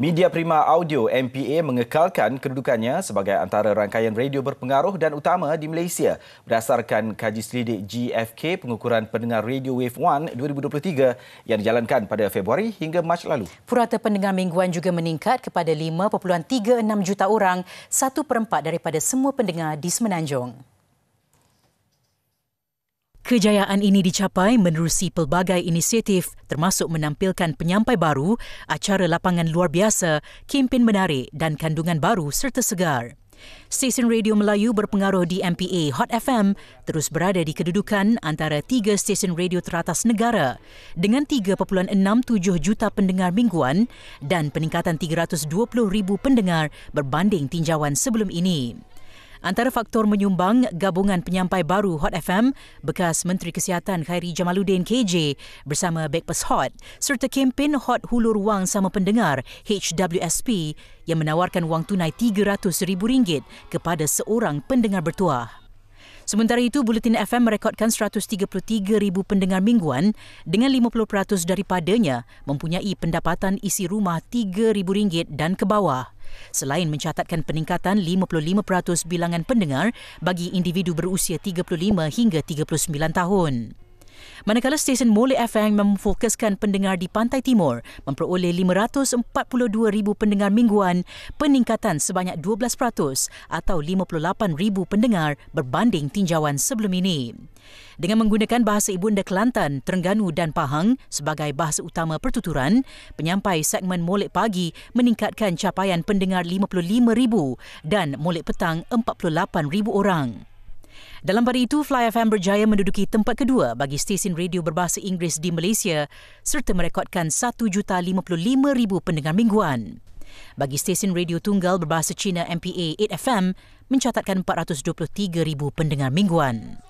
Media Prima Audio MPA mengekalkan kedudukannya sebagai antara rangkaian radio berpengaruh dan utama di Malaysia berdasarkan kaji selidik GFK pengukuran pendengar Radio Wave 1 2023 yang dijalankan pada Februari hingga Mac lalu. Purata pendengar mingguan juga meningkat kepada 5.36 juta orang, satu perempat daripada semua pendengar di Semenanjung. Kejayaan ini dicapai menerusi pelbagai inisiatif termasuk menampilkan penyampai baru, acara lapangan luar biasa, kempen menarik dan kandungan baru serta segar. Stesen radio Melayu berpengaruh di MPA Hot FM terus berada di kedudukan antara tiga stesen radio teratas negara dengan 3.67 juta pendengar mingguan dan peningkatan 320 ribu pendengar berbanding tinjauan sebelum ini. Antara faktor menyumbang gabungan penyampai baru Hot FM, bekas Menteri Kesihatan Khairi Jamaluddin KJ bersama Backpass Hot serta kempen Hot Hulur Wang Sama Pendengar HWSP yang menawarkan wang tunai RM300,000 kepada seorang pendengar bertuah. Sementara itu, Bulletin FM merekodkan 133,000 pendengar mingguan dengan 50% daripadanya mempunyai pendapatan isi rumah RM3,000 dan ke bawah. Selain mencatatkan peningkatan 55% bilangan pendengar bagi individu berusia 35 hingga 39 tahun. Manakala stesen Mole FM memfokuskan pendengar di Pantai Timur memperoleh 542,000 pendengar mingguan, peningkatan sebanyak 12% atau 58,000 pendengar berbanding tinjauan sebelum ini. Dengan menggunakan bahasa ibunda Kelantan, Terengganu dan Pahang sebagai bahasa utama pertuturan, penyampai segmen Molek Pagi meningkatkan capaian pendengar 55,000 dan Molek Petang 48,000 orang. Dalam pada itu, Fly FM berjaya menduduki tempat kedua bagi stesen radio berbahasa Inggeris di Malaysia serta merekodkan 1,055,000 pendengar mingguan. Bagi stesen radio tunggal berbahasa Cina MPA 8FM, mencatatkan 423,000 pendengar mingguan.